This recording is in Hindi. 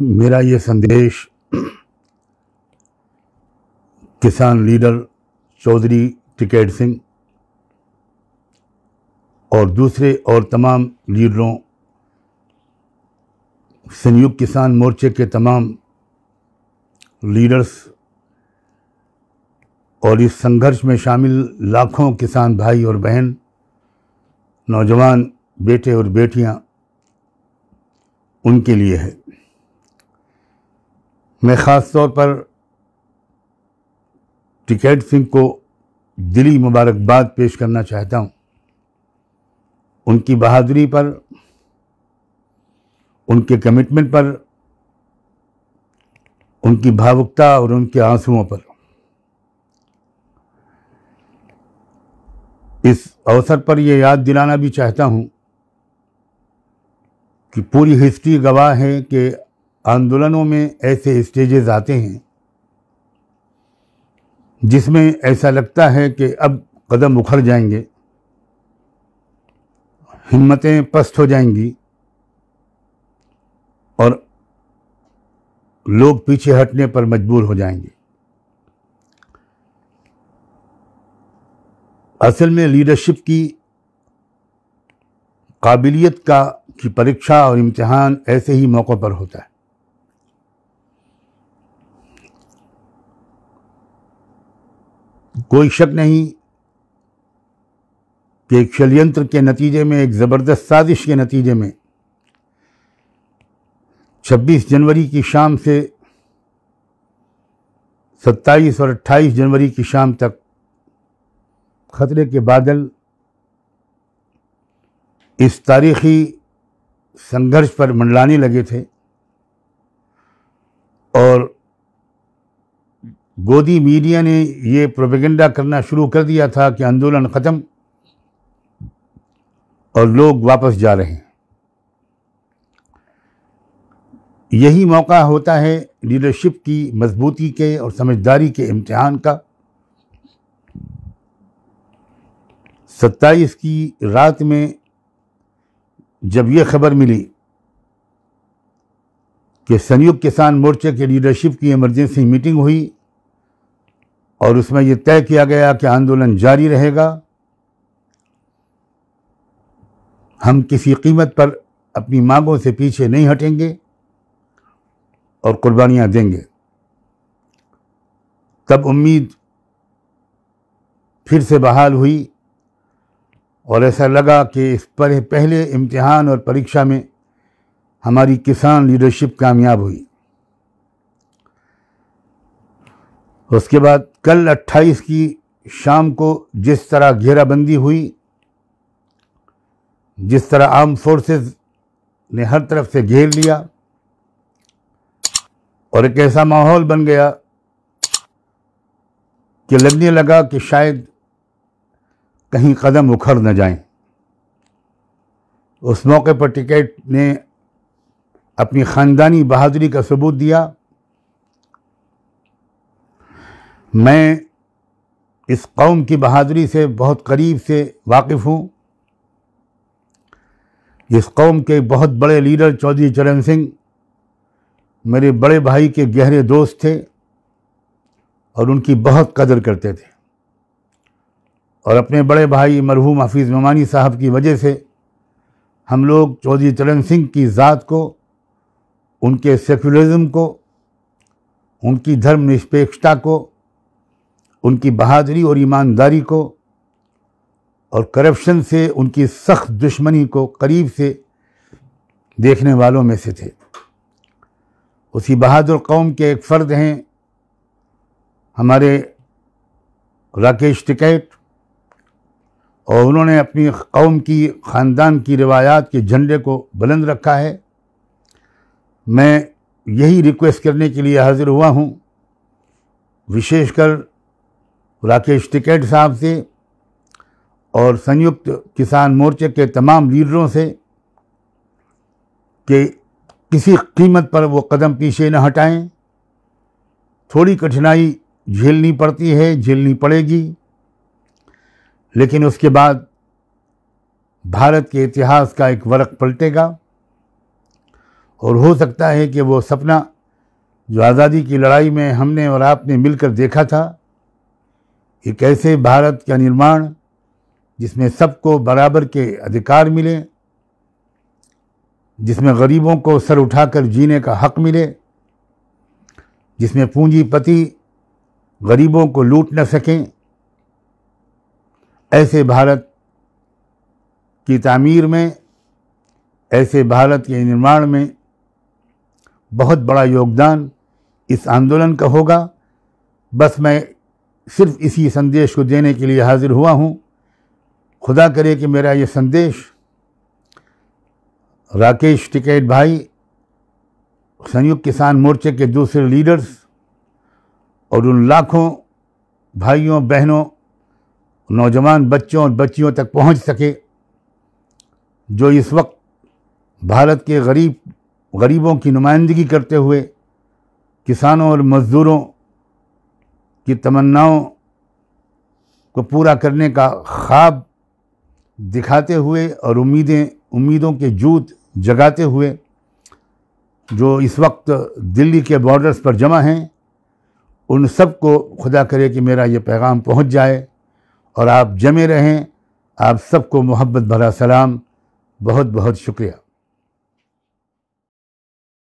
मेरा ये संदेश किसान लीडर चौधरी टिकेट सिंह और दूसरे और तमाम लीडरों संयुक्त किसान मोर्चे के तमाम लीडर्स और इस संघर्ष में शामिल लाखों किसान भाई और बहन नौजवान बेटे और बेटियां उनके लिए है मैं ख़ास तौर पर टिकैत सिंह को दिली मुबारकबाद पेश करना चाहता हूँ उनकी बहादुरी पर उनके कमिटमेंट पर उनकी भावुकता और उनके आंसुओं पर इस अवसर पर यह याद दिलाना भी चाहता हूँ कि पूरी हिस्ट्री गवाह है कि आंदोलनों में ऐसे स्टेजेस आते हैं जिसमें ऐसा लगता है कि अब कदम उखड़ जाएंगे हिम्मतें पस्त हो जाएंगी और लोग पीछे हटने पर मजबूर हो जाएंगे असल में लीडरशिप की काबिलियत का की परीक्षा और इम्तहान ऐसे ही मौक़ों पर होता है कोई शक नहीं कि एक षडयंत्र के नतीजे में एक ज़बरदस्त साजिश के नतीजे में 26 जनवरी की शाम से 27 और 28 जनवरी की शाम तक खतरे के बादल इस तारीखी संघर्ष पर मंडलाने लगे थे गोदी मीडिया ने ये प्रोपेगेंडा करना शुरू कर दिया था कि आंदोलन ख़त्म और लोग वापस जा रहे हैं यही मौका होता है लीडरशिप की मजबूती के और समझदारी के इम्तहान का सत्ताईस की रात में जब ये खबर मिली कि संयुक्त किसान मोर्चे के लीडरशिप की इमरजेंसी मीटिंग हुई और उसमें ये तय किया गया कि आंदोलन जारी रहेगा हम किसी कीमत पर अपनी मांगों से पीछे नहीं हटेंगे और कुर्बानियां देंगे तब उम्मीद फिर से बहाल हुई और ऐसा लगा कि इस पर पहले इम्तिहान और परीक्षा में हमारी किसान लीडरशिप कामयाब हुई उसके बाद कल 28 की शाम को जिस तरह घेराबंदी हुई जिस तरह आर्म फोर्सेस ने हर तरफ से घेर लिया और एक ऐसा माहौल बन गया कि लगने लगा कि शायद कहीं कदम उखड़ न जाएं। उस मौके पर टिकेट ने अपनी ख़ानदानी बहादुरी का सबूत दिया मैं इस कौम की बहादुरी से बहुत करीब से वाकिफ़ हूँ इस कौम के बहुत बड़े लीडर चौधरी चरण सिंह मेरे बड़े भाई के गहरे दोस्त थे और उनकी बहुत कदर करते थे और अपने बड़े भाई मरहूम हफीज़ ममानी साहब की वजह से हम लोग चौधरी चरण सिंह की ज़ात को उनके सेकुलरिज्म को उनकी धर्म निष्पेक्षता को उनकी बहादरी और ईमानदारी को और करप्शन से उनकी सख्त दुश्मनी को करीब से देखने वालों में से थे उसी बहादुर कौम के एक फ़र्द हैं हमारे राकेश टिकैत और उन्होंने अपनी कौम की ख़ानदान की रिवायात के झंडे को बुलंद रखा है मैं यही रिक्वेस्ट करने के लिए हाज़िर हुआ हूँ विशेषकर राकेश टिकेट साहब से और संयुक्त किसान मोर्चे के तमाम लीडरों से कि किसी कीमत पर वो कदम पीछे न हटाएं थोड़ी कठिनाई झेलनी पड़ती है झेलनी पड़ेगी लेकिन उसके बाद भारत के इतिहास का एक वर्क पलटेगा और हो सकता है कि वो सपना जो आज़ादी की लड़ाई में हमने और आपने मिलकर देखा था एक ऐसे भारत का निर्माण जिसमें सबको बराबर के अधिकार मिले जिसमें गरीबों को सर उठाकर जीने का हक मिले जिसमें पूंजीपति गरीबों को लूट न सकें ऐसे भारत की तामीर में ऐसे भारत के निर्माण में बहुत बड़ा योगदान इस आंदोलन का होगा बस मैं सिर्फ इसी संदेश को देने के लिए हाज़िर हुआ हूँ खुदा करे कि मेरा ये संदेश राकेश टिकैत भाई संयुक्त किसान मोर्चे के दूसरे लीडर्स और उन लाखों भाइयों बहनों नौजवान बच्चों और बच्चियों तक पहुंच सके जो इस वक्त भारत के गरीब गरीबों की नुमाइंदगी करते हुए किसानों और मज़दूरों की तमन्नाओं को पूरा करने का ख्वाब दिखाते हुए और उम्मीदें उम्मीदों के जूत जगाते हुए जो इस वक्त दिल्ली के बॉर्डर्स पर जमा हैं उन सब को खुदा करे कि मेरा ये पैगाम पहुंच जाए और आप जमे रहें आप सबको मोहब्बत भरा सलाम बहुत बहुत शुक्रिया